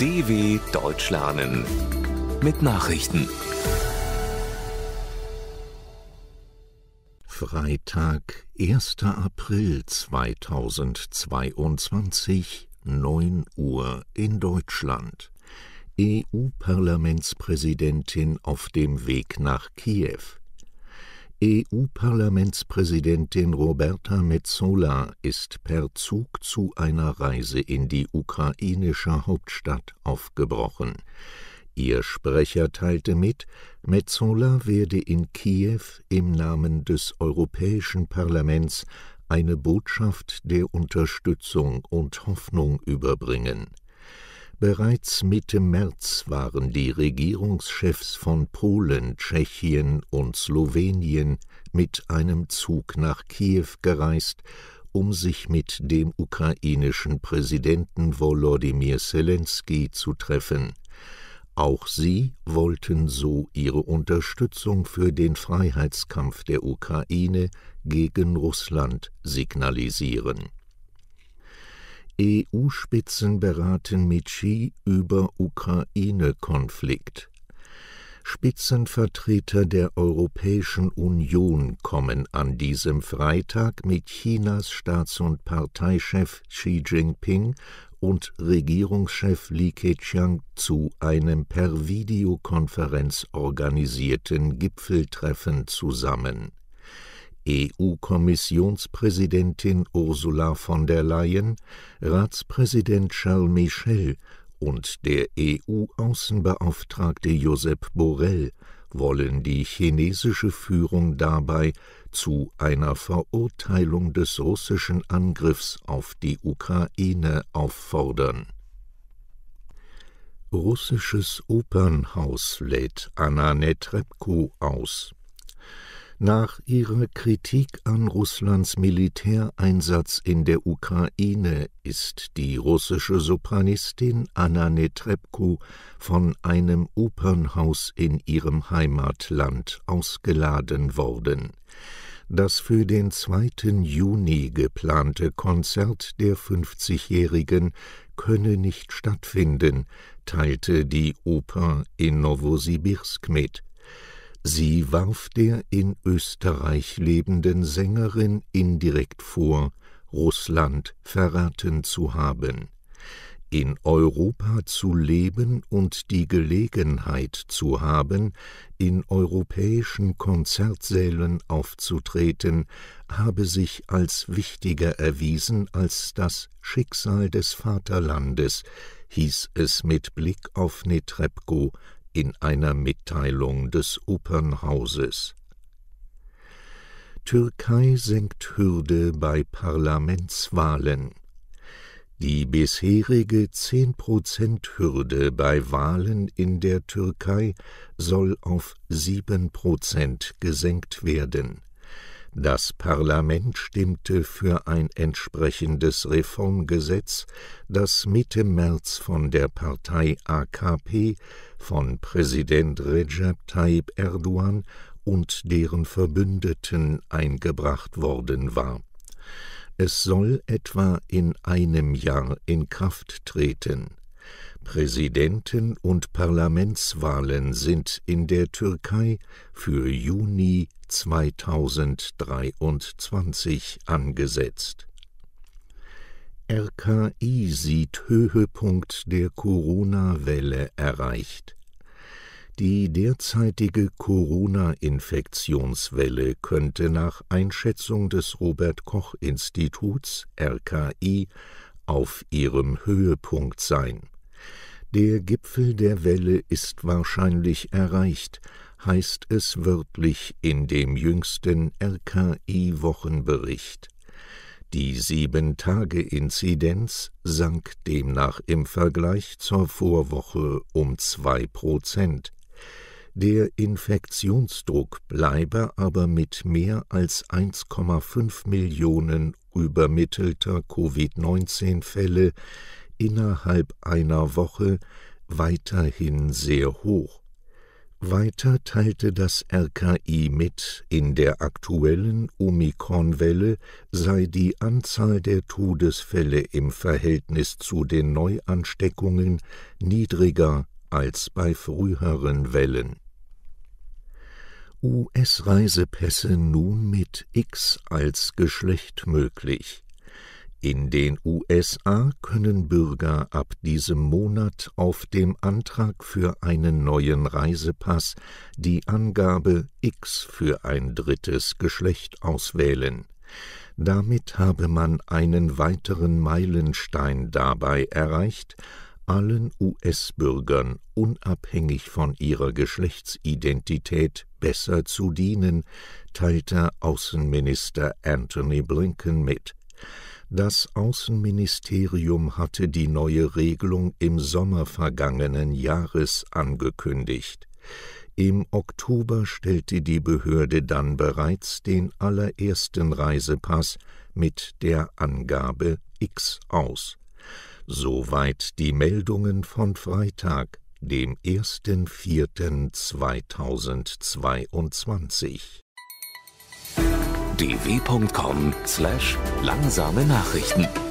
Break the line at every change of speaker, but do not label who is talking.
DW Deutsch lernen mit Nachrichten. Freitag, 1. April 2022, 9 Uhr in Deutschland. EU-Parlamentspräsidentin auf dem Weg nach Kiew. EU-Parlamentspräsidentin Roberta Metzola ist per Zug zu einer Reise in die ukrainische Hauptstadt aufgebrochen. Ihr Sprecher teilte mit, Metzola werde in Kiew im Namen des Europäischen Parlaments eine Botschaft der Unterstützung und Hoffnung überbringen Bereits Mitte März waren die Regierungschefs von Polen, Tschechien und Slowenien mit einem Zug nach Kiew gereist, um sich mit dem ukrainischen Präsidenten Volodymyr Zelensky zu treffen. Auch sie wollten so ihre Unterstützung für den Freiheitskampf der Ukraine gegen Russland signalisieren EU-Spitzen beraten mit Xi über Ukraine-Konflikt. Spitzenvertreter der Europäischen Union kommen an diesem Freitag mit Chinas Staats- und Parteichef Xi Jinping und Regierungschef Li Keqiang zu einem per Videokonferenz organisierten Gipfeltreffen zusammen EU-Kommissionspräsidentin Ursula von der Leyen, Ratspräsident Charles Michel und der EU-Außenbeauftragte Josep Borrell wollen die chinesische Führung dabei zu einer Verurteilung des russischen Angriffs auf die Ukraine auffordern. Russisches Opernhaus lädt Anna Netrebko aus. Nach ihrer Kritik an Russlands Militäreinsatz in der Ukraine ist die russische Sopranistin Anna Netrebko von einem Opernhaus in ihrem Heimatland ausgeladen worden. Das für den 2. Juni geplante Konzert der 50-Jährigen könne nicht stattfinden, teilte die Oper in Nowosibirsk mit. Sie warf der in Österreich lebenden Sängerin indirekt vor, Russland verraten zu haben. In Europa zu leben und die Gelegenheit zu haben, in europäischen Konzertsälen aufzutreten, habe sich als wichtiger erwiesen als das Schicksal des Vaterlandes, hieß es mit Blick auf Netrebko in einer Mitteilung des Opernhauses. Türkei senkt Hürde bei Parlamentswahlen. Die bisherige 10-Prozent-Hürde bei Wahlen in der Türkei soll auf 7 Prozent gesenkt werden. Das Parlament stimmte für ein entsprechendes Reformgesetz, das Mitte März von der Partei AKP von Präsident Recep Tayyip Erdogan und deren Verbündeten eingebracht worden war. Es soll etwa in einem Jahr in Kraft treten. Präsidenten- und Parlamentswahlen sind in der Türkei für Juni 2023 angesetzt. RKI sieht Höhepunkt der Corona-Welle erreicht. Die derzeitige Corona-Infektionswelle könnte nach Einschätzung des Robert Koch Instituts RKI auf ihrem Höhepunkt sein. Der Gipfel der Welle ist wahrscheinlich erreicht, heißt es wörtlich in dem jüngsten RKI-Wochenbericht. Die Sieben-Tage-Inzidenz sank demnach im Vergleich zur Vorwoche um zwei Prozent. Der Infektionsdruck bleibe aber mit mehr als 1,5 Millionen übermittelter Covid-19-Fälle innerhalb einer Woche weiterhin sehr hoch. Weiter teilte das RKI mit, in der aktuellen Omikronwelle sei die Anzahl der Todesfälle im Verhältnis zu den Neuansteckungen niedriger als bei früheren Wellen US-Reisepässe nun mit X als Geschlecht möglich. In den USA können Bürger ab diesem Monat auf dem Antrag für einen neuen Reisepass die Angabe X für ein drittes Geschlecht auswählen. Damit habe man einen weiteren Meilenstein dabei erreicht, allen US-Bürgern unabhängig von ihrer Geschlechtsidentität besser zu dienen, teilte Außenminister Anthony Blinken mit. Das Außenministerium hatte die neue Regelung im Sommer vergangenen Jahres angekündigt. Im Oktober stellte die Behörde dann bereits den allerersten Reisepass mit der Angabe X aus soweit die Meldungen von Freitag, dem 1.4.2022. dw.com/langsame Nachrichten